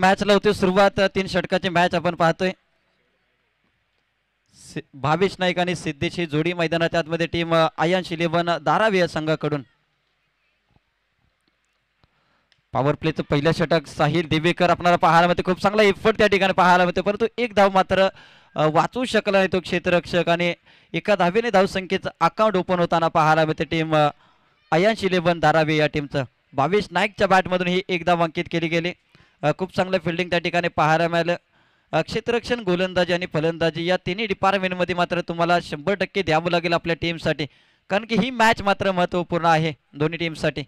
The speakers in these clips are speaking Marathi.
मॅच लावतो सुरुवात तीन षटकाची मॅच आपण पाहतोय भावेश नाईक आणि सिद्धेशी जोडी मैदानाच्या आतमध्ये टीम आयन शिलेवन धारावी या संघाकडून पॉवर प्लेचं पहिलं षटक साहिल दिवेकर आपल्याला पाहायला मिळते खूप चांगला एफर्ट त्या ठिकाणी पाहायला मिळतो परंतु एक धाव मात्र वाचू शकला नाही तो क्षेत्ररक्षक आणि एका धाव धावसंख्येचं अकाउंट ओपन होताना पाहायला मिळते टीम आयांश इलेव्हन धारावी या टीमचं भावेश नाईकच्या बॅटमधून ही एक धाव अंकित केली गेली खूप चांगलं फिल्डिंग त्या ठिकाणी पाहायला मिळालं क्षेत्ररक्षण गोलंदाजी आणि फलंदाजी या तिन्ही डिपार्टमेंटमध्ये मात्र तुम्हाला शंभर टक्के द्यावं लागेल आपल्या टीमसाठी कारण की ही मॅच मात्र महत्त्वपूर्ण आहे दोन्ही टीमसाठी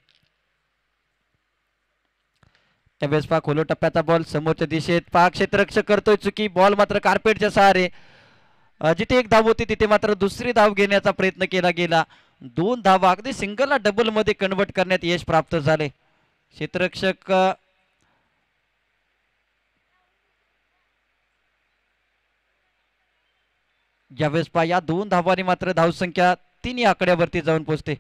खोलो टप्प्याचा बॉल समोरच्या दिशेत पा क्षेत्ररक्षक करतोय चुकी बॉल मात्र कार्पेटच्या सहारे जिथे एक धाव होती तिथे मात्र दुसरी धाव घेण्याचा प्रयत्न केला गेला दोन धावा अगदी सिंगलला डबलमध्ये कन्वर्ट करण्यात यश प्राप्त झाले क्षेत्ररक्षक ज्यावेळेस या दोन धावांनी मात्र धावसंख्या तिन्ही आकड्यावरती जाऊन पोहोचते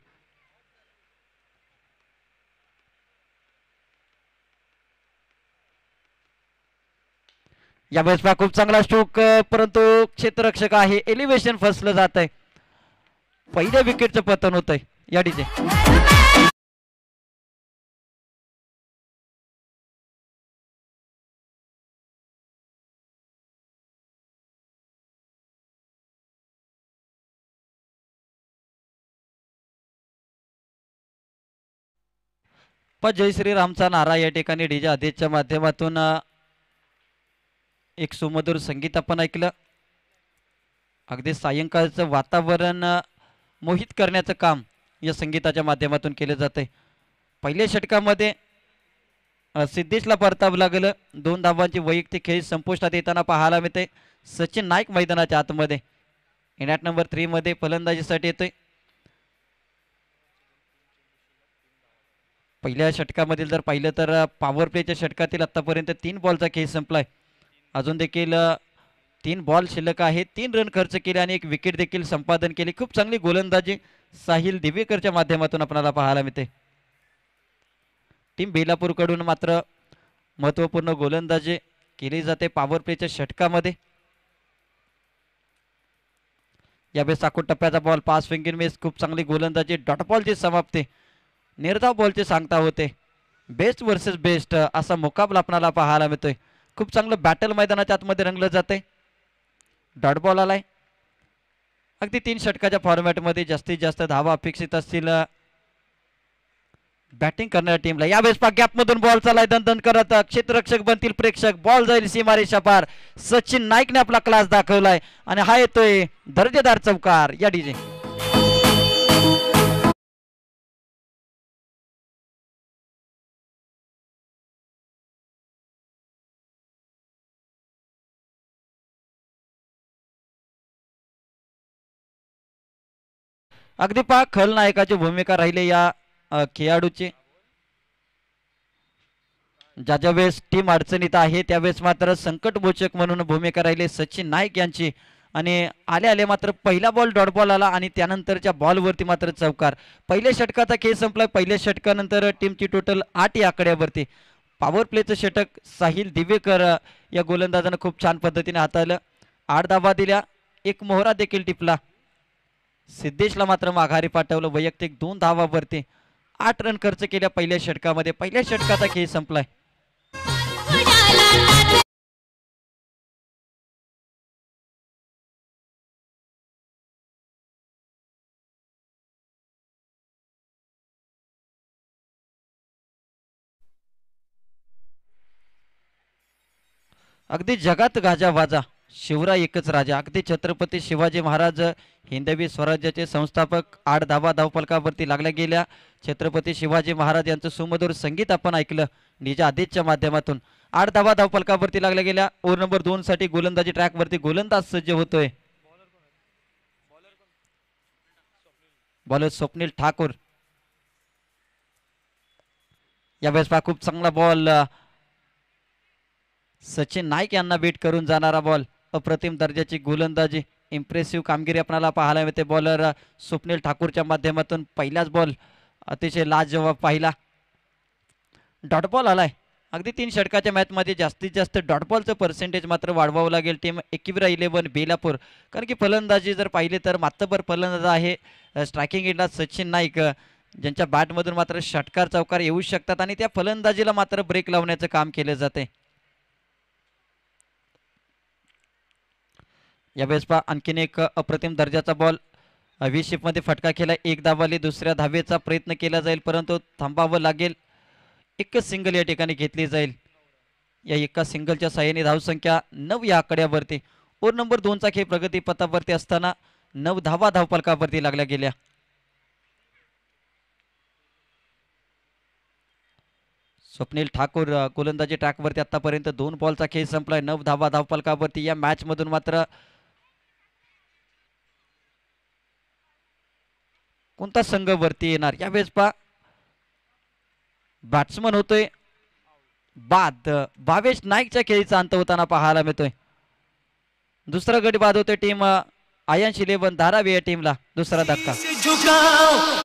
यावेळेस खूप चांगला स्ट्रोक परंतु क्षेत्ररक्षक आहे एलिव्हेशन फसलं जात आहे पहिल्या विकेटचं पतन होत आहे या व जय श्रीरामचा नारा या ठिकाणी डीजे आदेशच्या माध्यमातून एक सुमधुर संगीत आपण ऐकलं अगदी सायंकाळचं वातावरण मोहित करण्याचं काम या संगीताच्या माध्यमातून केलं आहे पहिल्या षटकामध्ये सिद्धेशला परताव लागलं दोन धावांची वैयक्तिक खेळ संपुष्टात येताना पाहायला मिळते सचिन नाईक मैदानाच्या आतमध्ये इनॅट नंबर थ्रीमध्ये फलंदाजीसाठी येतोय पहिल्या षटकामधील जर पाहिलं तर पॉवर प्लेच्या षटकातील आत्तापर्यंत तीन बॉलचा खेळ संपलाय अजून देखील तीन बॉल शिल्लक आहे तीन रन खर्च केले आणि एक विकेट देखील संपादन केली खूप चांगली गोलंदाजी साहिल दिवेकरच्या माध्यमातून आपल्याला पाहायला मिळते टीम बेलापूरकडून मात्र महत्त्वपूर्ण गोलंदाजी केली जाते पॉवर प्लेच्या षटकामध्ये यावेळेस साखोट टप्प्याचा बॉल पाच विंगीन मेस खूप चांगली गोलंदाजी डॉट बॉलची समाप्ती निर्धाव बॉलचे सांगता होते बेस्ट वर्सेस बेस्ट असा मुकाबला आपणाला पाहायला मिळतोय खूप चांगलं बॅटल मैदानाच्या आतमध्ये रंगलं जाते डॉट बॉल आलाय अगदी तीन षटकाच्या फॉर्मॅटमध्ये जास्तीत जास्त धावा अपेक्षित असतील बॅटिंग करणाऱ्या टीमला या वेळेस गॅपमधून बॉल चालाय दणदण करत क्षेत्ररक्षक बनतील प्रेक्षक बॉल जाईल सीमारेषा शपार सचिन नाईकने आपला क्लास दाखवलाय आणि हा येतोय दर्जेदार चौकार या डीजे अगदी पहा खलनायकाची भूमिका राहिली या खेळाडूची ज्या ज्या वेळेस टीम अडचणीत आहे त्यावेळेस मात्र संकटमोचक म्हणून भूमिका राहिले सचिन नाईक यांची आणि आले आले मात्र पहिला बॉल डॉट बॉल आला आणि त्यानंतरच्या बॉलवरती मात्र चौकार पहिल्या षटकाचा खेळ संपला पहिल्या षटकानंतर टीमची टोटल आठ या आकड्यावरती पॉवर प्लेचं षटक साहिल दिवेकर या गोलंदाजानं खूप छान पद्धतीने हाताळलं आठ दाबा दिल्या एक मोहरा देखील टिपला सिद्धेशला मात्र माघारी पाठवलं वैयक्तिक दोन धावावरती आठ रन खर्च केल्या पहिल्या षटकामध्ये पहिल्या षटकाचा खेळ संपलाय अगदी जगात गाजा वाजा शिवराय एकच राजा अगदी छत्रपती शिवाजी महाराज हिंदवी स्वराज्याचे संस्थापक आठ धावा धावपलकावरती लागल्या गेल्या छत्रपती शिवाजी महाराज यांचं सुमधुर संगीत आपण ऐकलं निजा आधीच्या माध्यमातून आठ धावा धावपलकावरती लागल्या गेल्या ओव्हर नंबर दोन साठी गोलंदाजी ट्रॅकवरती गोलंदाज सज्ज होतोय बॉलर स्वप्नील ठाकूर या वेळेस खूप चांगला बॉल सचिन नाईक यांना बीट करून जाणारा बॉल अप्रतिम दर्जाची गोलंदाजी इम्प्रेसिव्ह कामगिरी आपल्याला पाहायला मिळते बॉलर स्वप्नील ठाकूरच्या माध्यमातून पहिलाच बॉल अतिशय लाज जेव्हा पाहिला डॉट बॉल आलाय अगदी तीन षटकाच्या मॅचमध्ये जास्तीत जास्त डॉटबॉलचं पर्सेंटेज मात्र वाढवावं लागेल टीम एकवीरा इलेव्हन बेलापूर कारण की फलंदाजी जर पाहिले तर मात्रभर फलंदाज आहे स्ट्रायकिंग इंडला सचिन नाईक ज्यांच्या बॅटमधून मात्र षटकार चौकार येऊ शकतात आणि त्या फलंदाजीला मात्र ब्रेक लावण्याचं काम केलं जाते या वेळेस आणखीन एक अप्रतिम दर्जाचा बॉल वीस मध्ये फटका केला एक धावाली दुसऱ्या धावेचा प्रयत्न केला जाईल परंतु थांबावं लागेल एकच सिंगल या ठिकाणी घेतली जाईल या एका सिंगलच्या साह्याने धावसंख्या नऊ या आकड्यावरती ओर नंबर दोनचा खेळ पथावरती असताना नऊ धावा धावपालकावरती लागल्या गेल्या स्वप्नील ठाकूर गोलंदाजी ट्रॅकवरती आतापर्यंत दोन बॉलचा खेळ संपलाय नऊ धावा धावपालकावरती या मॅच मधून मात्र कोणता संघ वरती येणार यावेळेस पा बॅट्समन होतोय बाद भावेश नाईकच्या खेळीचा अंत होताना पाहायला मिळतोय दुसरा गड़ी बाद होतोय टीम आयांशी लेवन धारावी या टीमला दुसरा धक्का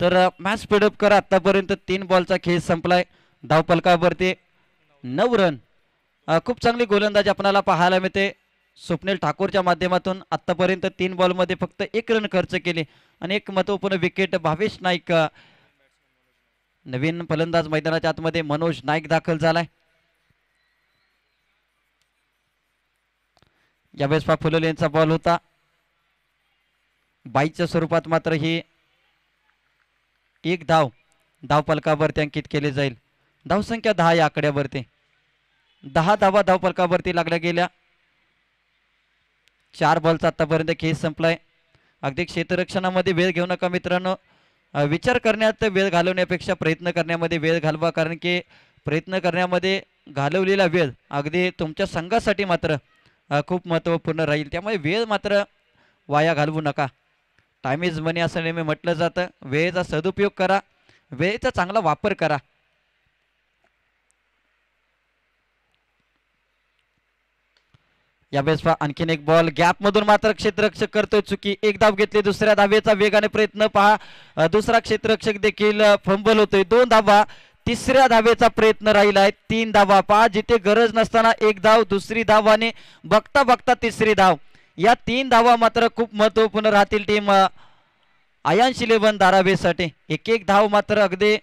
तर मॅच स्पीडअप करा आतापर्यंत तीन बॉलचा खेळ संपलाय धावपलकावरती नऊ रन खूप चांगली गोलंदाजी आपल्याला पाहायला मिळते स्वप्नील ठाकूरच्या माध्यमातून आतापर्यंत तीन बॉलमध्ये फक्त एक रन खर्च केले आणि एक महत्वपूर्ण विकेट भावेश नाईक नवीन फलंदाज मैदानाच्या आतमध्ये मनोज नाईक दाखल झालाय यावेळेस फुलोले यांचा बॉल होता बाईच्या स्वरूपात मात्र ही एक धाव धावपलकावरती अंकित केले जाईल धावसंख्या दहा या आकड्यावरती दहा धावा पलकावरती लागल्या गेल्या चार बॉलचा आतापर्यंत खेळ संपलाय अगदी क्षेत्ररक्षणामध्ये वेळ घेऊ नका मित्रांनो विचार करण्यात वेळ घालवण्यापेक्षा प्रयत्न करण्यामध्ये वेळ घालवा कारण की प्रयत्न करण्यामध्ये घालवलेला वेळ अगदी तुमच्या संघासाठी मात्र खूप महत्त्वपूर्ण राहील त्यामुळे वेळ मात्र वाया घालवू नका टाइम इज मनी असं नेहमी म्हटलं जातं वेळेचा सदुपयोग करा वेळेचा चांगला वापर करा या बेस आणखीन एक बॉल गॅप मधून मात्र क्षेत्ररक्षक करतोय चुकी एक धाव घेतली दुसऱ्या धावेचा वेगाने प्रयत्न पहा दुसरा क्षेत्ररक्षक देखील फंबल होतोय दोन धावा तिसऱ्या धावेचा प्रयत्न राहिला आहे तीन धावा पहा जिथे गरज नसताना एक धाव दुसरी धावाने बघता बघता तिसरी धाव या तीन धावा मात्र खूप महत्वपूर्ण राहतील टीम आयांश शिलेबन धारावीसाठी एक एक धाव मात्र अगदी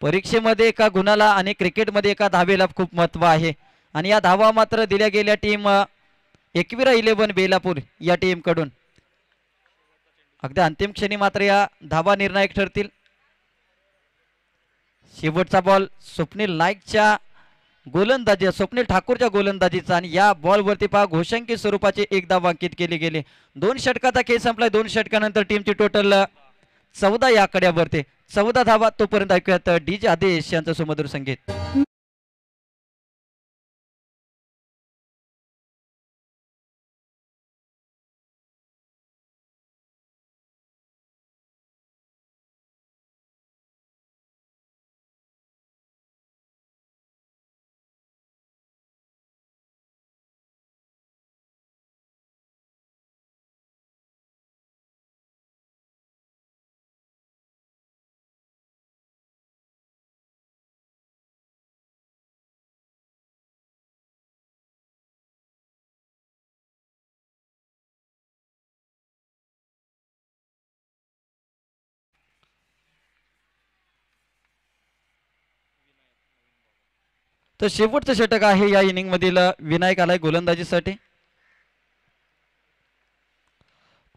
परीक्षेमध्ये एका गुणाला आणि क्रिकेटमध्ये एका धावेला खूप महत्व आहे आणि या धावा मात्र दिल्या गेल्या टीम एकविरा इलेवन बेलापूर या टीमकडून अगदी अंतिम क्षणी मात्र या धावा निर्णायक ठरतील शेवटचा बॉल स्वप्नील नाईकच्या गोलंदाजी स्वप्नील ठाकूरच्या गोलंदाजीचा आणि या बॉलवरती पहा घोषंकी स्वरूपाचे एक वांकित अंकित केले गेले दोन षटकाचा खेळ संपलाय दोन षटकानंतर टीमची टोटल चौदा या वरती चौदा धावा तोपर्यंत ऐकूयात डी जे आदेश यांचं सुमधुर संगीत तर शेवटचं षटक आहे या इनिंग मधील विनायक आलाय गोलंदाजीसाठी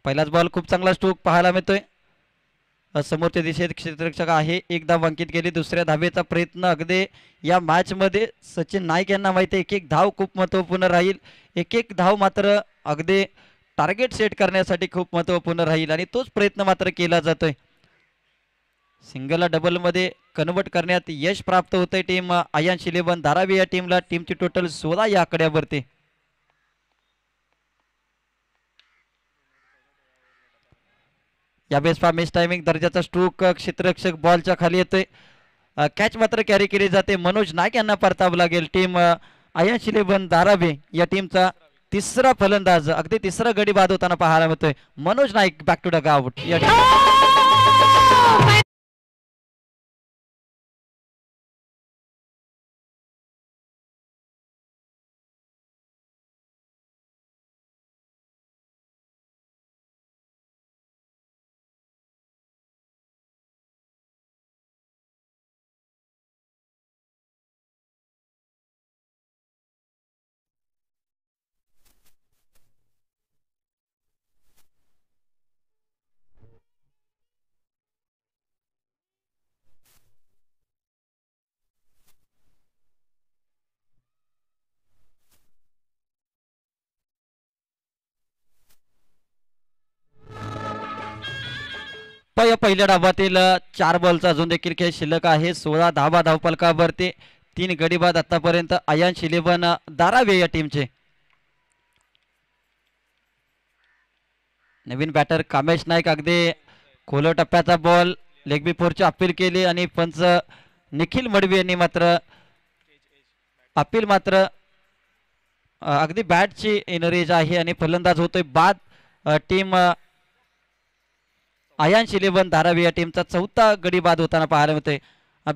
पहिलाच बॉल खूप चांगला स्ट्रोक पाहायला मिळतोय समोरच्या दिशेत क्षेत्ररक्षक आहे एक धाव अंकित केली दुसऱ्या धावेचा प्रयत्न अगदी या मॅचमध्ये सचिन नाईक यांना माहिती आहे एक एक धाव खूप महत्वपूर्ण राहील एक एक धाव मात्र अगदी टार्गेट सेट करण्यासाठी खूप महत्वपूर्ण राहील आणि तोच प्रयत्न मात्र केला जातोय सिंगल डबलमध्ये कन्वर्ट करण्यात यश प्राप्त होतंय टीम आयांश शिलेबन धारावी या टीमला टीमची टोटल सोळा या आकड्यावरती या बेसपा मिस टाइमिंग दर्जाचा स्ट्रोक क्षेत्ररक्षक बॉलच्या खाली येतोय कॅच मात्र कॅरी केली जाते मनोज नाईक यांना परतावं लागेल टीम आयांश शिलेबन धारावे या टीमचा तिसरा फलंदाज अगदी तिसरा गडी बाद होताना पाहायला मिळतोय Manoj Naik back to the out या या पहिल्या डाबातील चार बॉलचा अजून देखील खेळ शिल्लक आहे सोळा धावा धावपालकावरती तीन गडी बाद आतापर्यंत अयान इलेव्हन दारावे या टीमचे नवीन बॅटर कामेश नाईक अगदी खोला टप्प्याचा बॉल लेग बिफोरची अपील केली आणि पंच निखिल मडवी यांनी मात्र अपील मात्र अगदी बॅटची एनरेज आहे आणि फलंदाज होतोय बाद टीम आयांश इलेवन धारावी या टीमचा चौथा गडी बाद होताना पाहायला मिळते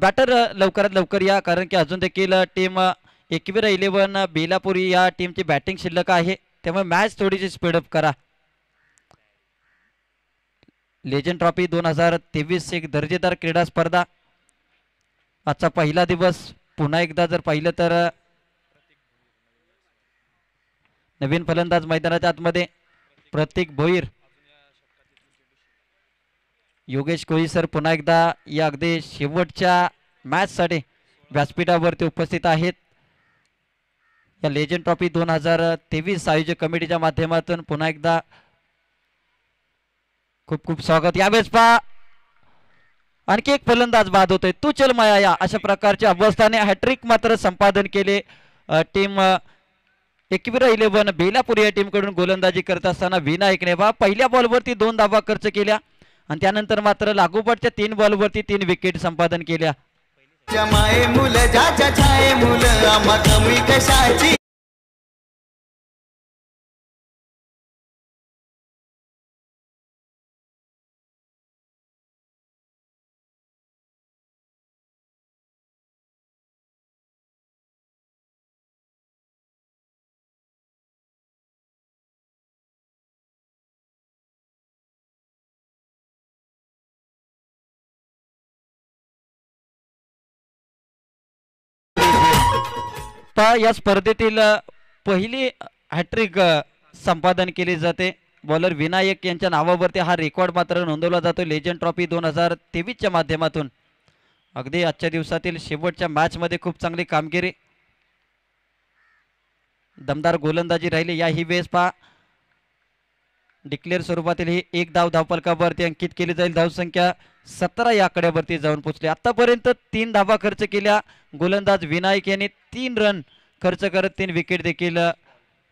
बॅटर लवकरात लवकर या कारण की अजून देखील टीम एकवीरा इलेवन बेलापुरी या टीमची बॅटिंग शिल्लक आहे त्यामुळे मॅच थोडीशी स्पीडअप करा लेजंड ट्रॉफी दोन हजार तेवीस एक दर्जेदार क्रीडा स्पर्धा आजचा पहिला दिवस पुन्हा एकदा जर पाहिलं तर नवीन फलंदाज मैदानाच्या आतमध्ये प्रतीक भोईर योगेश कोळी सर पुन्हा एकदा या अगदी शेवटच्या साठी व्यासपीठावरती उपस्थित आहेत या लेजंड ट्रॉफी दोन हजार तेवीस आयोजक कमिटीच्या माध्यमातून पुन्हा एकदा खूप खूप स्वागत यावेळेस पा आणखी एक फलंदाज बाद होतोय तू चल माया या अशा प्रकारच्या अवस्थाने हॅट्रिक मात्र संपादन केले टीम एकविरा इलेव्हन बेलापूर या टीमकडून गोलंदाजी करत असताना विनायकने बा पहिल्या बॉलवरती दोन धावा खर्च केल्या आणि त्यानंतर मात्र लागोपाठच्या तीन बॉलवरती तीन विकेट संपादन केल्या आता या स्पर्धेतील पहिली हॅट्रिक संपादन केली जाते बॉलर विनायक यांच्या नावावरती हा रेकॉर्ड मात्र नोंदवला जातो लेजंड ट्रॉफी दोन हजार तेवीसच्या माध्यमातून अगदी आजच्या दिवसातील शेवटच्या मॅचमध्ये खूप चांगली कामगिरी दमदार गोलंदाजी राहिली या ही वेळेस पहा डिक्लेअर स्वरूपातील ही एक धाव धावपलकावरती अंकित केली जाईल धावसंख्या सतरा या आकड्यावरती जाऊन पोचले आतापर्यंत तीन धाबा खर्च केल्या गोलंदाज विनायक यांनी तीन रन खर्च करत तीन विकेट देखील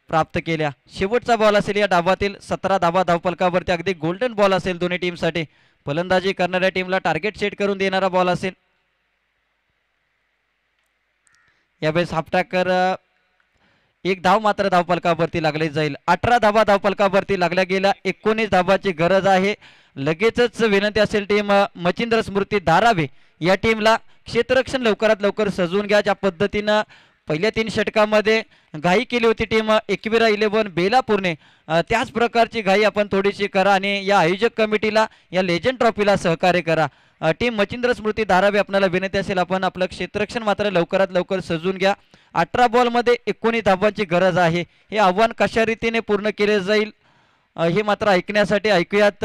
प्राप्त केल्या शेवटचा बॉल असेल या डाबातील सतरा धाबा धावपलकावरती अगदी गोल्डन बॉल असेल दोन्ही टीमसाठी फलंदाजी करणाऱ्या टीमला टार्गेट सेट करून देणारा बॉल असेल यावेळेस हापटाकर एक धाव मात्र धावपलकावरती लागले जाईल अठरा धाबा धावपलकावरती लागल्या गेल्या एकोणीस धाबाची गरज आहे लगेचच विनंती असेल टीम मचिंद्र स्मृती धारावे या टीमला क्षेत्ररक्षण लवकरात लवकर सजवून घ्या ज्या पद्धतीनं पहिल्या तीन षटकामध्ये घाई केली होती टीम एकविरा इलेव्हन बेलापूरने त्याच प्रकारची घाई आपण थोडीशी करा आणि या आयोजक कमिटीला या लेजंड ट्रॉफीला सहकार्य करा टीम मचिंद्र स्मृती धारावी आपल्याला विनंती असेल आपण आपलं क्षेत्ररक्षण मात्र लवकरात लवकर सजून घ्या अठरा बॉलमध्ये एकोणीस धावांची गरज आहे हे आव्हान कशा रीतीने पूर्ण केले जाईल हे मात्र ऐकण्यासाठी ऐकूयात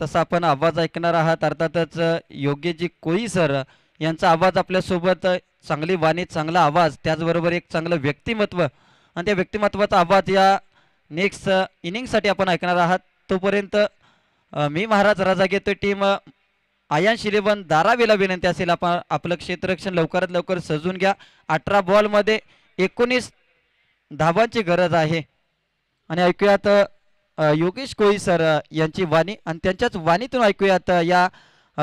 तसा आपण आवाज ऐकणार आहात अर्थातच जी कोळी सर यांचा आवाज आपल्यासोबत चांगली वाणी चांगला आवाज त्याचबरोबर एक चांगलं व्यक्तिमत्व आणि त्या व्यक्तिमत्वाचा आवाज या नेक्स्ट इनिंगसाठी आपण ऐकणार आहात तोपर्यंत मी महाराज राजा घेतो टीम आयान शिलेबन दारावेला विनंती असेल आपण आपलं क्षेत्ररक्षण लवकरात लवकर सजून घ्या अठरा बॉलमध्ये एकोणीस धावांची गरज आहे आणि ऐकूयात योगेश कोळी सर यांची वाणी आणि त्यांच्याच वाणीतून ऐकूयात या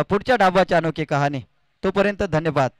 पुढच्या डाबाची अनोखी कहाणी तोपर्यंत धन्यवाद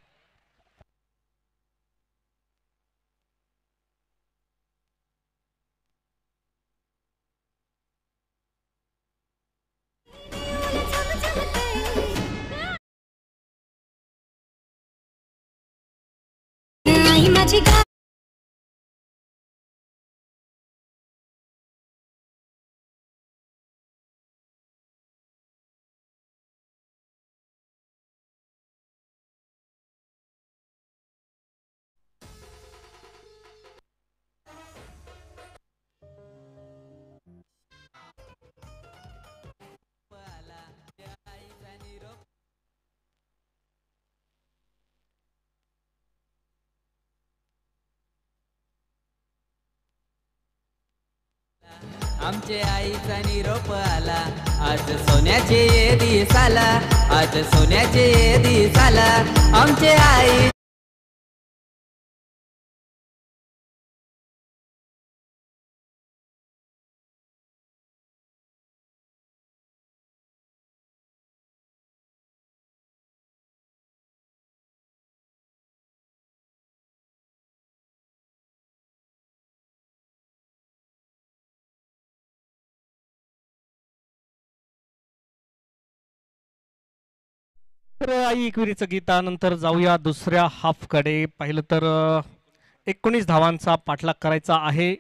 आमचे आईचा निरोप आला आज सोन्याचे आला आज सोन्याचे दिसाला आमचे आई तर आई एकविरीचं गीतानंतर जाऊया दुसऱ्या हाफकडे पाहिलं तर एकोणीस धावांचा पाठलाग करायचा आहे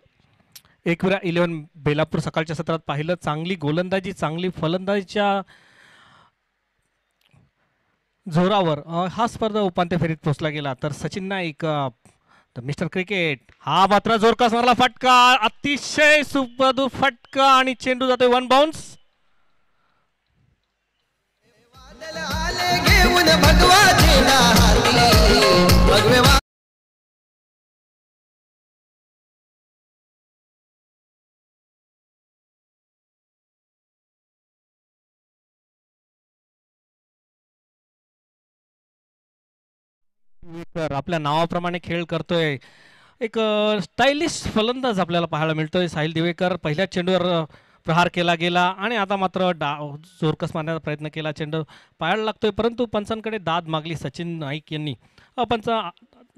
एकविरा इलेवन बेलापूर सकाळच्या सत्रात पाहिलं चांगली गोलंदाजी चांगली फलंदाजीच्या जोरावर हा स्पर्धा उपांत्य फेरीत पोहोचला गेला तर सचिन नाईक मिस्टर क्रिकेट हा मात्र जोरकास मारला फटका अतिशय सुपदू फटका आणि चेंडू जातोय वन बाउन्स आपल्या नावाप्रमाणे खेळ करतोय एक स्टायलिश फलंदाज आपल्याला पाहायला मिळतोय साहिल दिवेकर पहिल्याच चेंडूवर प्रहार केला गेला आणि आता मात्र डा जोरकस मारण्याचा प्रयत्न केला चेंडू पायाला लागतोय परंतु पंचांकडे दाद मागली सचिन नाईक यांनी पंच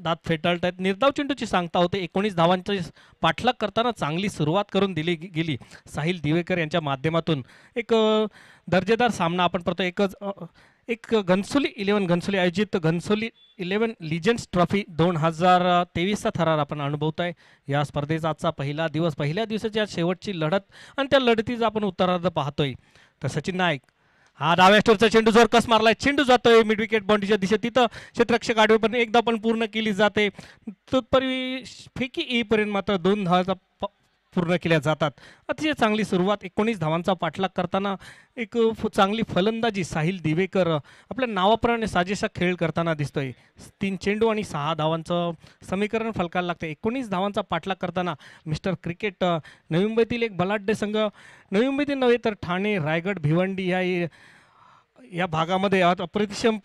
दात फेटाळत आहेत निर्धाव चेंडूची सांगता होते एकोणीस धावांचे पाठलाग करताना चांगली सुरुवात करून दिली गेली साहिल दिवेकर यांच्या माध्यमातून एक दर्जेदार सामना आपण परतो एकच एक घनसोली इलेव्हन घनसोली आयोजित घनसोली इलेवन लिजन्स ट्रॉफी दोन हजार तेवीसचा थरार आपण अनुभवत आहे या स्पर्धेचा आजचा पहिला दिवस पहिल्या दिवसाच्या शेवटची लढत आणि त्या लढतीचा आपण उत्तरार्ध पाहतोय तर सचिन नाईक हा डाव्या स्टोरचा चेंडू जोर कस मारलाय चेंडू जातोय मिड विकेट बाउंड्रीच्या दिशे तिथं क्षेत्ररक्षक आडवे पण एकदा पण पूर्ण केली जाते तत्पर्वी फेकी येईपर्यंत मात्र दोन धावाचा पूर्ण केल्या जातात अतिशय चांगली सुरुवात एकोणीस धावांचा पाठलाग करताना एक चांगली फलंदाजी साहिल दिवेकर आपल्या नावाप्रमाणे साजेसा खेळ करताना दिसतोय तीन चेंडू आणि सहा धावांचं समीकरण फलकायला लागतं एकोणीस धावांचा पाठलाग करताना मिस्टर क्रिकेट नवी मुंबईतील एक बलाढ्य संघ नवी मुंबईतील नव्हे तर ठाणे रायगड भिवंडी या या भागामध्ये अप्रतिशम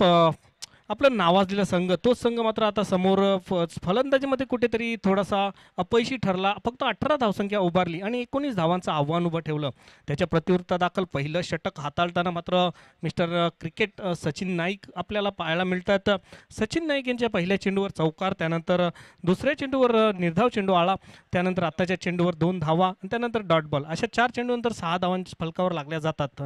आपला नावाजलेला संघ तोच संघ मात्र आता समोर फलंदाजीमध्ये कुठेतरी थोडासा अपयशी ठरला फक्त अठरा धावसंख्या उभारली आणि एकोणीस धावांचं आव्हान उभं ठेवलं त्याच्या प्रतिवृत्ता दाखल पहिलं षटक हाताळताना मात्र मिस्टर क्रिकेट सचिन नाईक आपल्याला पाहायला मिळतात सचिन नाईक यांच्या पहिल्या चेंडूवर चौकार त्यानंतर दुसऱ्या चेंडूवर निर्धाव चेंडू आला त्यानंतर आत्ताच्या चेंडूवर दोन धावा आणि त्यानंतर डॉट बॉल अशा चार चेंडूनंतर सहा धावांच्या फलकावर लागल्या जातात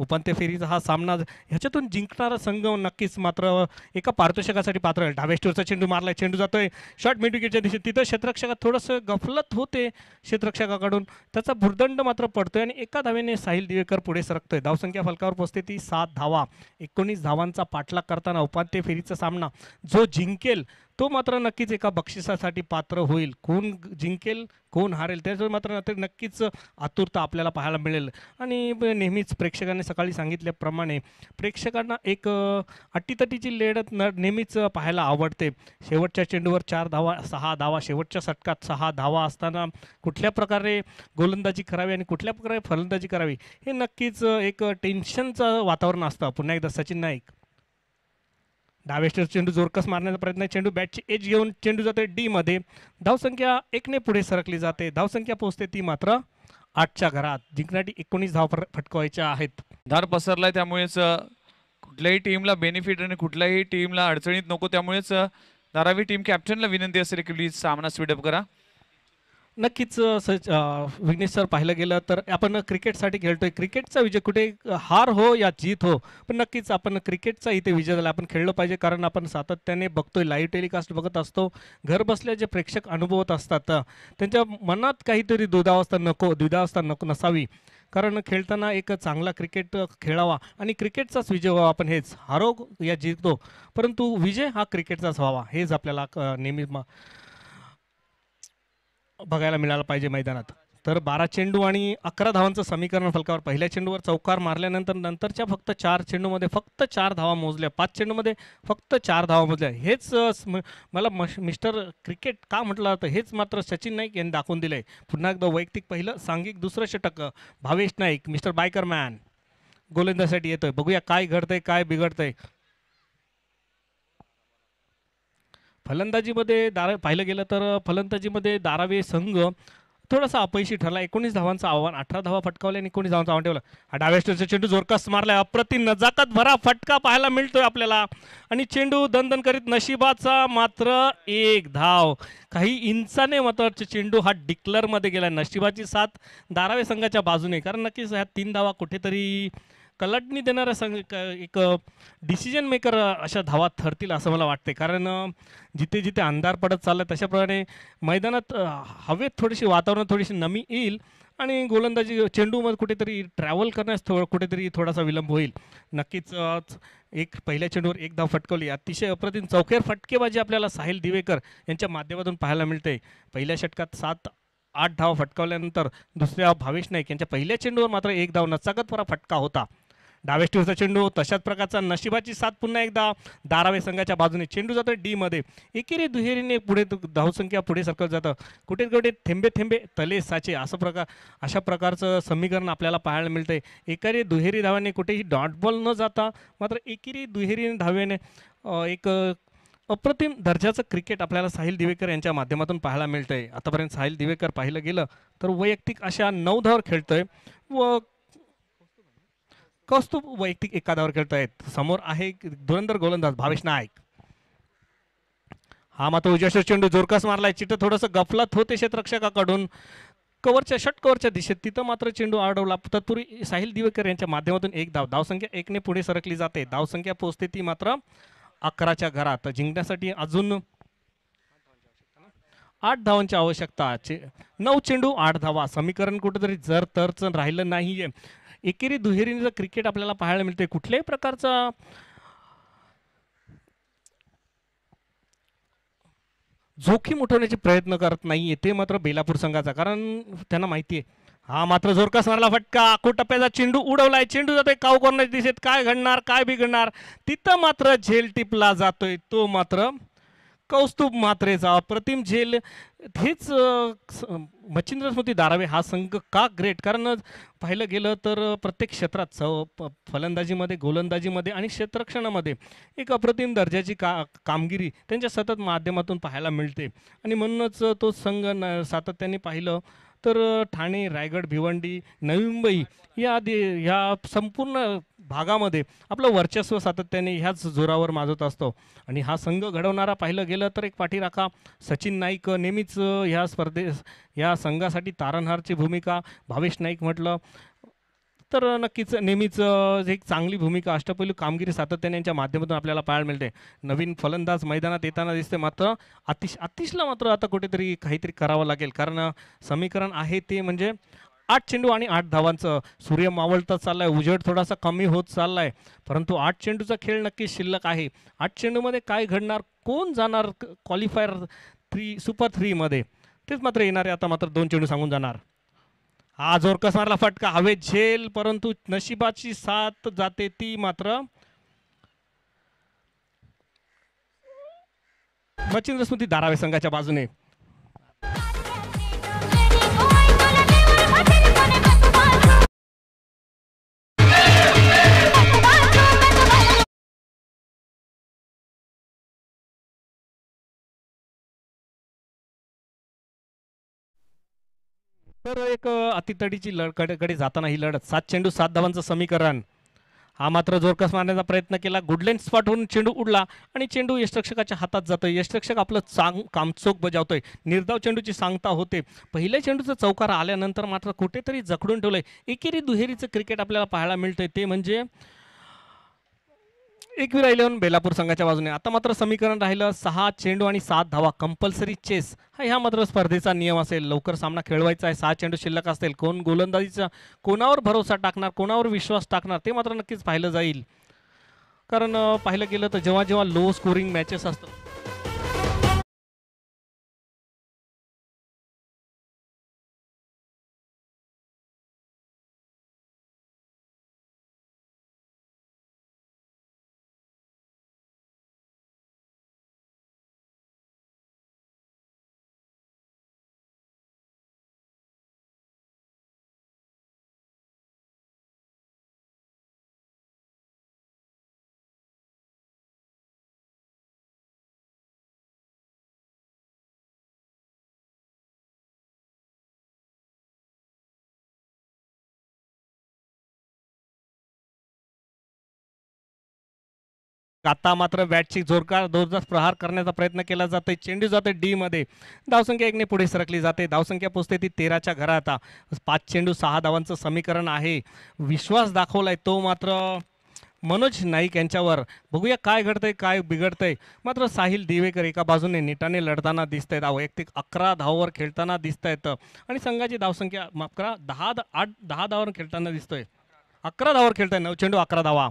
उपांत्य फेरीचा हा सामना ह्याच्यातून जिंकणारा संघ नक्कीच मात्र एका पारितोषिकासाठी पात्र आहे चेंडू मारला चेंडू जातोय शॉर्ट मिडविकेटच्या दिशेत तिथं क्षेत्रक्षकात थोडंसं गफलत होते क्षेत्रक्षकाकडून त्याचा भुर्दंड मात्र पडतोय आणि एका धावेने साहिल दिवेकर पुढे सरकतोय धावसंख्या फलकावर पोहोचते ती सात धावा एकोणीस धावांचा पाठलाग करताना उपांत्य फेरीचा सामना जो जिंकेल तो मात्र नक्कीच एका बक्षिसासाठी पात्र होईल कोण जिंकेल कोण हारेल त्याच्यावर मात्र नक्कीच आतुरता आपल्याला पाहायला मिळेल आणि नेहमीच प्रेक्षकांनी सकाळी सांगितल्याप्रमाणे प्रेक्षकांना एक अटीतटीची लेड न नेहमीच पाहायला आवडते शेवटच्या चेंडूवर चार धावा सहा धावा शेवटच्या षटकात सहा धावा असताना कुठल्या प्रकारे गोलंदाजी करावी आणि कुठल्या प्रकारे फलंदाजी करावी हे नक्कीच एक टेन्शनचं वातावरण असतं पुन्हा एकदा सचिन नाईक डावेस्टर चेंडू जोरकस मारण्याचा प्रयत्न चेंडू बॅटची एज घेऊन चेंडू जाते मध्ये धावसंख्या एकने पुढे सरकली जाते धावसंख्या पोहोचते ती मात्र आठच्या घरात जिंकण्यासाठी एकोणीस धाव फटकवायच्या आहेत धार पसरलाय त्यामुळेच कुठल्याही टीमला बेनिफिट आणि कुठल्याही टीमला अडचणीत नको त्यामुळेच धारावी टीम कॅप्टनला विनंती असेल की प्लीज सामना स्पीडअप करा नक्कीच सच विघ्नेश सर पाहिलं गेलं तर आपण क्रिकेटसाठी खेळतोय क्रिकेटचा विजय कुठे हार हो या जीत हो पण नक्कीच आपण क्रिकेटचा इथे विजय झाला आपण खेळलं पाहिजे कारण आपण सातत्याने बघतोय लाईव्ह टेलिकास्ट बघत असतो घर बसल्या जे प्रेक्षक अनुभवत असतात त्यांच्या मनात काहीतरी दुधावस्था नको दुधावस्था नको नसावी कारण खेळताना एक चांगला क्रिकेट खेळावा आणि क्रिकेटचाच विजय व्हावा आपण हेच हारो हो या जिततो हो. परंतु विजय हा क्रिकेटचाच व्हावा हेच आपल्याला नेहमी बघायला मिळालं पाहिजे मैदानात तर बारा चेंडू आणि अकरा धावांचं समीकरण फलकावर पहिल्या चेंडूवर चौकार मारल्यानंतर नंतरच्या फक्त चार चेंडूमध्ये फक्त चार धावा मोजल्या पाच चेंडूमध्ये फक्त चार धावा मोजल्या हेच मला मिस्टर क्रिकेट का म्हटलं जातं हेच मात्र सचिन नाईक यांनी दाखवून दिलं पुन्हा एकदा वैयक्तिक पहिलं सांघिक दुसरं षटक Bhavesh Naik mister biker man गोलंदासाठी येतोय बघूया काय घडतंय काय बिघडतंय फलंदाजीमध्ये दारा पाहिलं गेलं तर फलंदाजीमध्ये दारावे संघ थोडासा अपयशी ठरला एकोणीस धावांचं आव्हान अठरा धावा फटकावल्या आणि एकोणीस धावांचं आव्हान ठेवलं हा डाव्या चेंडू जोरकास मारलाय अप्रतिम नजाकत भरा फटका पाहायला मिळतोय आपल्याला आणि चेंडू दणदण करीत नशिबाचा मात्र एक धाव काही इंचाने मात्र चेंडू हा डिक्लरमध्ये गेला नशिबाची साथ दारावे संघाच्या बाजूने कारण नक्कीच ह्या तीन धावा कुठेतरी कलटणी देणारा संघ एक डिसिजन मेकर अशा धावात ठरतील असं मला वाटते कारण जिथे जिथे अंधार पडत चालला तशाप्रमाणे मैदानात हवेत थोडीशी वातावरण थोडीशी नमी येईल आणि गोलंदाजी चेंडूमध्ये कुठेतरी ट्रॅव्हल करण्यास थो कुठेतरी थोडासा विलंब होईल नक्कीच एक पहिल्या चेंडूवर एक धाव फटकवली अतिशय अप्रतिम चौकेर फटकेबाजी आपल्याला साहिल दिवेकर यांच्या माध्यमातून पाहायला मिळते पहिल्या षटकात सात आठ धाव फटकावल्यानंतर दुसऱ्या भावेश नाईक यांच्या पहिल्या चेंडूवर मात्र एक धाव नचाकत फटका होता डावेष्टीवरचा चेंडू तशाच प्रकारचा नशिबाची साथ पुन्हा एकदा दारावे संघाच्या बाजूने चेंडू जातो डीमध्ये एकेरी दुहेरीने पुढे धावसंख्या पुढे सरकत जातं कुठे कुठे थेंबे थेंबे तले साचे असं प्रकार अशा प्रकारचं समीकरण आपल्याला पाहायला मिळतंय एकेरी दुहेरी धावाने कुठेही डॉटबॉल न जाता मात्र एकेरी दुहेरीने धाव्याने एक अप्रतिम दर्जाचं क्रिकेट आपल्याला साहिल दिवेकर यांच्या माध्यमातून पाहायला मिळतंय आतापर्यंत साहिल दिवेकर पाहिलं गेलं तर वैयक्तिक अशा नऊ धावर खेळतोय व कौस्तुभ वैयक्तिक एकादावर खेळतायत समोर आहे धुरंधर गोलंदाज भावेश नायक हा मात्र उजाशर चेंडू जोरकास मारलाय चिट्ट थोडंसं गफलात होते शेतरक्षकाकडून कवरच्या षट कवरच्या दिशेत तिथं मात्र चेंडू अडवला तत्पूर्वी साहिल दिवेकर यांच्या माध्यमातून एक धाव धावसंख्या एकने पुढे सरकली जाते धावसंख्या पोहोचते ती मात्र अकराच्या घरात जिंकण्यासाठी अजून आठ धावांची आवश्यकता चे नऊ चेंडू आठ धावा समीकरण कुठेतरी जर तरच राहिलं नाहीये एकेरी दुहेरीचं क्रिकेट आपल्याला पाहायला मिळते कुठल्याही प्रकारचा जोखीम उठवण्याचे प्रयत्न करत नाही ते मात्र बेलापूर संघाचा कारण त्यांना माहिती आहे हा मात्र झोरका मारला फटका आखो टप्प्याचा चेंडू उडवलाय चेंडू जातोय काव करण्याच्या दिशेत काय घडणार काय बिघडणार तिथं मात्र झेल टिपला जातोय तो मात्र कौस्तुभ मात्रेचा अप्रतिम झेल हेच मच्छिंद्र स्मृती दारावे हा संघ का ग्रेट कारण पाहिलं गेलं तर प्रत्येक क्षेत्रात स फलंदाजीमध्ये गोलंदाजीमध्ये आणि क्षेत्ररक्षणामध्ये एक अप्रतिम दर्जाची का कामगिरी त्यांच्या सतत माध्यमातून पाहायला मिळते आणि म्हणूनच तो संघ न सातत्याने पाहिलं तर ठाणे रायगड भिवंडी नवी मुंबई या आधी ह्या संपूर्ण भागामध्ये आपलं वर्चस्व सातत्याने ह्याच जोरावर माजत असतो आणि हा संघ घडवणारा पाहिलं गेलं तर एक राखा सचिन नाईक नेहमीच ह्या स्पर्धे ह्या संघासाठी तारणहारची भूमिका भावेश नाईक म्हटलं तर नक्कीच नेहमीच एक चांगली भूमिका अष्टपैलू कामगिरी सातत्याने यांच्या माध्यमातून आपल्याला पाहायला मिळते नवीन फलंदाज मैदानात येताना दिसते मात्र अतिश अतिशला मात्र आता कुठेतरी काहीतरी करावं लागेल कारण समीकरण आहे ते म्हणजे आठ चेंडू आणि आठ धावांचं सूर्य मावळता चाललाय उजेड थोडासा कमी होत चाललाय परंतु आठ चेंडूचा खेळ नक्की शिल्लक आहे आठ चेंडूमध्ये काय घडणार कोण जाणार क्वालिफायर थ्री सुपर थ्रीमध्ये तेच मात्र येणारे आता मात्र दोन चेंडू सांगून जाणार हा जोरकस मारला फटका हवे झेल परंतु नशिबाची साथ जाते ती मात्र मच्छिंद्र स्मृती धारावे संघाच्या बाजूने तर एक अतितडीची लढकडे जाताना ही लढत सात चेंडू सात धावांचं समीकरण हा मात्र जोरकस मारण्याचा प्रयत्न केला गुडलँड स्पॉटवरून चेंडू उडला आणि चेंडू यष्टरक्षकाच्या हातात जातोय यष्टरक्षक आपलं चांग कामचोक बजावतोय निर्धाव चेंडूची सांगता होते पहिल्या चेंडूचा चौकार आल्यानंतर मात्र कुठेतरी जखडून ठेवलंय एकेरी दुहेरीचं क्रिकेट आपल्याला पाहायला मिळतंय ते म्हणजे एकवी राहिल्याहून बेलापूर संघाच्या बाजूने आता मात्र समीकरण राहिलं सहा चेंडू आणि सात धावा कंपल्सरी चेस हा ह्या मात्र स्पर्धेचा नियम असेल लवकर सामना खेळवायचा आहे सहा चेंडू शिल्लक असेल कोण गोलंदाजीचा कोणावर भरोसा टाकणार कोणावर विश्वास टाकणार ते मात्र नक्कीच पाहिलं जाईल कारण पाहिलं गेलं तर जेव्हा जेव्हा लो स्कोरिंग मॅचेस असतात आता मात्र बॅटची जोरकार जोरदार प्रहार करण्याचा प्रयत्न केला जातोय चेंडू जातोय डी मध्ये धावसंख्या एकने पुढे सरकली जाते धावसंख्या पोचते ती तेराच्या घरात पाच चेंडू सहा धावांचं समीकरण आहे विश्वास दाखवलाय तो मात्र मनोज नाईक यांच्यावर बघूया काय घडतंय काय बिघडतंय मात्र साहिल दिवेकर एका बाजूने नेटाने लढताना दिसत आहेत वैयक्तिक अकरा धावावर खेळताना दिसत आहेत आणि संघाची धावसंख्या करा दहा आठ दहा धावावर खेळताना दिसतोय अकरा धावावर खेळताय नऊ चेंडू अकरा धावा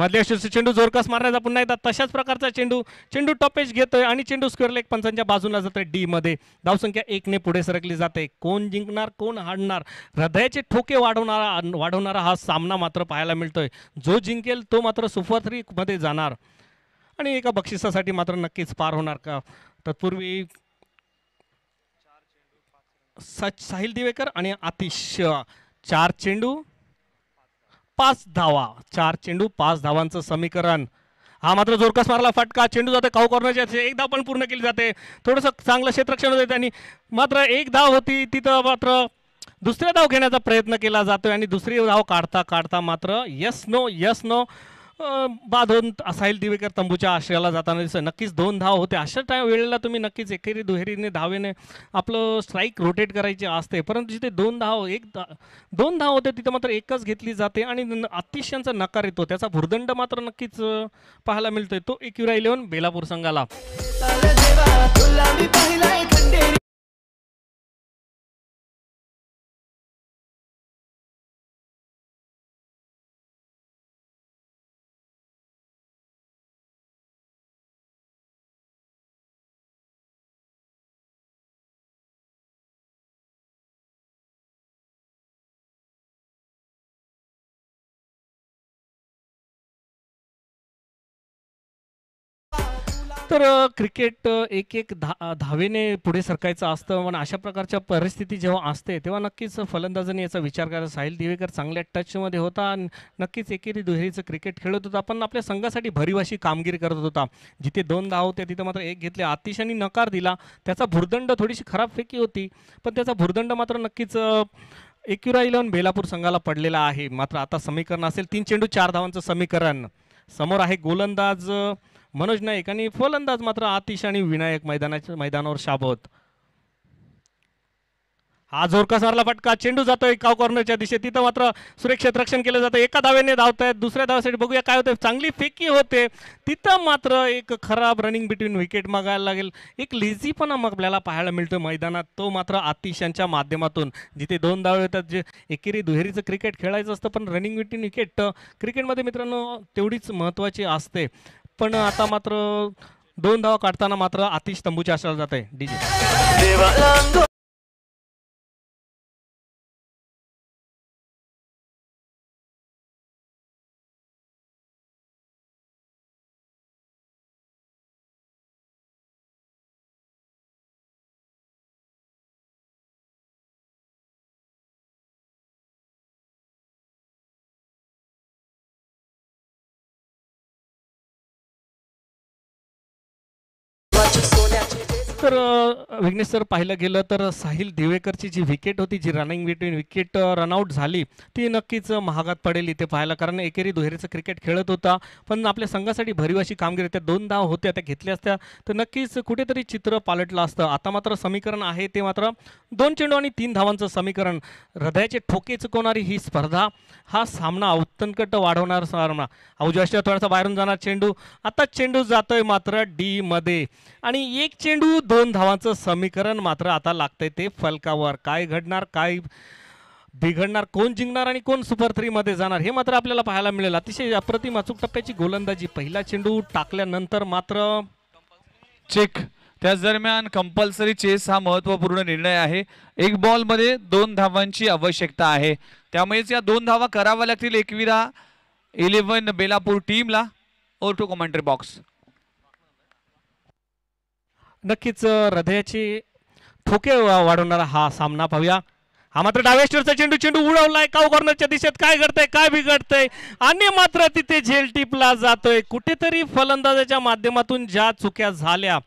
मधल्या शेषू चेंडू जोरकास मारण्याचा पुन्हा एकदा तशाच प्रकारचा चेंडू चेंडू टॉपेज घेतोय आणि चेंडू स्क्वेअर लेग पंचांच्या बाजूला जातोय डी मध्ये धावसंख्या एकने पुढे सरकली जाते कोण जिंकणार कोण हाडणार हृदयाचे ठोके वाढवणारा वाढवणारा हा सामना मात्र पाहायला मिळतोय जो जिंकेल तो मात्र सुपर मध्ये जाणार आणि एका बक्षिसासाठी मात्र नक्कीच पार होणार का तत्पूर्वी साहिल दिवेकर आणि आतिश चार चेंडू पाच धावा चार चेंडू पाच धावांचं समीकरण हा मात्र जोरकस मारला फटका चेंडू जाते काऊ करण्याच्या एक धाव पण पूर्ण केली जाते थोडंसं चांगलं क्षेत्रक्षण होते त्यांनी मात्र एक धाव होती तिथं मात्र दुसरे धाव घेण्याचा प्रयत्न केला जातो आणि दुसरी धाव काढता काढता मात्र यस नो यस नो बाधून असाईल दिवेकर तंबूच्या आश्रयाला जाताना दिसतं नक्कीच दोन धाव होते अशा टाय वेळेला तुम्ही नक्कीच एकेरी दुहेरीने धावेने आपलं स्ट्राईक रोटेट करायचे असते परंतु जिथे दोन धाव एक दा दोन धाव होते तिथं मात्र एकच घेतली जाते आणि अतिशयांचा नकार येतो त्याचा भुर्दंड मात्र नक्कीच पाहायला मिळतोय तो एक इलेव्हन बेलापूर संघाला तर क्रिकेट एक एक धा धावेने पुढे सरकायचं असतं पण अशा प्रकारच्या परिस्थिती जेव्हा असते तेव्हा नक्कीच फलंदाजांनी याचा विचार करायचा साहिल दिवेकर चांगल्या टचमध्ये होता नक्कीच एकेरी दुहेरीचं क्रिकेट खेळत होता पण आपल्या संघासाठी भरीव कामगिरी करत होता जिथे दोन धाव होते तिथे मात्र एक घेतले अतिशयनी नकार दिला त्याचा भुर्दंड थोडीशी खराब फेकी होती पण त्याचा भुर्दंड मात्र नक्कीच एक्युरा इलेव्हन बेलापूर संघाला पडलेला आहे मात्र आता समीकरण असेल तीन चेंडू चार धावांचं समीकरण समोर आहे गोलंदाज मनोज नाईक आणि फलंदाज मात्र आतिश आणि विनायक मैदानाच्या मैदानावर शाबवत हा झोरका सारला फटका चेंडू जातोय काव कॉर्नरच्या दिशे तिथं मात्र सुरक्षित रक्षण केलं जातं एका धावेने धावत आहेत दुसऱ्या धावासाठी बघूया काय होतं चांगली फेकी होते तिथं मात्र एक खराब रनिंग बिटवीन विकेट मागायला लागेल एक लेझीपणा मग आपल्याला पाहायला मिळतो मैदानात तो मात्र आतिशांच्या माध्यमातून जिथे दोन धावे होतात जे एकेरी दुहेरीचं क्रिकेट खेळायचं असतं पण रनिंग बिटवीन विकेट क्रिकेटमध्ये मित्रांनो तेवढीच महत्त्वाची असते पण आता मात्र दोन धावा काढताना मात्र अतिश तंबूच्या असायला जात आहे डीजे तर विघ्नेश सर पाहिलं गेलं तर साहिल दिवेकरची जी विकेट होती जी रनिंग बिटवीन विकेट रनआउट झाली ती नक्कीच महागात पडेल इथे पाहायला कारण एकेरी दुहेरीचं क्रिकेट खेळत होता पण आपल्या संघासाठी भरीव अशी कामगिरी त्या दोन धाव होत्या त्या घेतल्या असत्या तर नक्कीच कुठेतरी चित्र पालटलं असतं आता मात्र समीकरण आहे ते मात्र दोन चेंडू आणि तीन धावांचं समीकरण हृदयाचे ठोके चुकवणारी ही स्पर्धा हा सामना उत्तंकट वाढवणार सामना अवजवाशा थोडासा बाहेरून जाणार चेंडू आता चेंडू जातोय मात्र डी मध्ये आणि एक चेंडू दोन धावांचं समीकरण मात्र आता लागतंय ते फलकावर काय घडणार काय बिघडणार कोण जिंकणार आणि कोण सुपर थ्रीमध्ये जाणार हे मात्र आपल्याला पाहायला मिळेल अतिशय अप्रतिम अचूक टप्प्याची गोलंदाजी पहिला चेंडू टाकल्यानंतर मात्र चेक त्याच दरम्यान कंपल्सरी चेस हा महत्वपूर्ण निर्णय आहे एक बॉल मध्ये दोन धावांची आवश्यकता आहे त्यामुळेच या दोन धावा कराव्या लागतील एकविरा इलेव्हन बेलापूर टीमला टू कमांडर बॉक्स नक्कीच हृदयाची ठोके वाढवणारा हा सामना पाहूया हा मात्र डावेस्टरचा चेंडू चेंडू उडवलाय काव कॉर्नरच्या दिशेत काय घडतंय काय बिघडतंय आणि मात्र तिथे झेल टिपला जातोय कुठेतरी फलंदाजाच्या माध्यमातून ज्या चुक्या झाल्या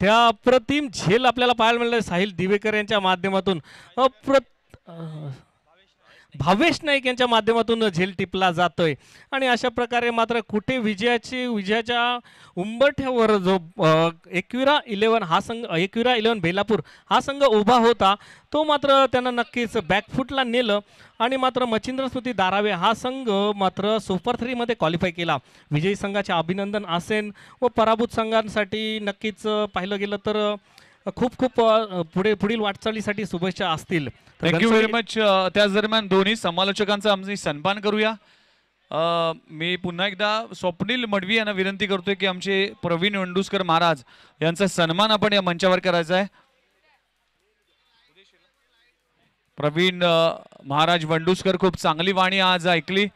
त्या अप्रतिम झेल आपल्याला पाहायला मिळालं साहिल दिवेकर यांच्या माध्यमातून अप्रत भावेश नाईक यांच्या माध्यमातून झेल टिपला जातोय आणि अशा प्रकारे मात्र कुठे विजयाची विजयाच्या उंबरठ्यावर जो एकविरा इलेव्हन हा संघ एकविरा इलेव्हन बेलापूर हा संघ उभा होता तो मात्र त्यांना नक्कीच बॅकफूटला नेलं आणि मात्र मच्छिंद्र स्मृती दारावे हा संघ मात्र सुपर थ्रीमध्ये क्वालिफाय केला विजयी संघाचे अभिनंदन असेन व पराभूत संघांसाठी नक्कीच पाहिलं गेलं तर खूप खूप पुढे पुढील वाटचालीसाठी शुभेच्छा असतील थँक्यू व्हेरी मच त्याच दरम्यान दोन्ही समालोचकांचा आम्ही सन्मान करूया मी पुन्हा एकदा स्वप्नील मडवी यांना विनंती करतोय की आमचे प्रवीण वंडुसकर महाराज यांचा सन्मान आपण या मंचावर करायचा आहे प्रवीण महाराज वंडूसकर खूप चांगली वाणी आज ऐकली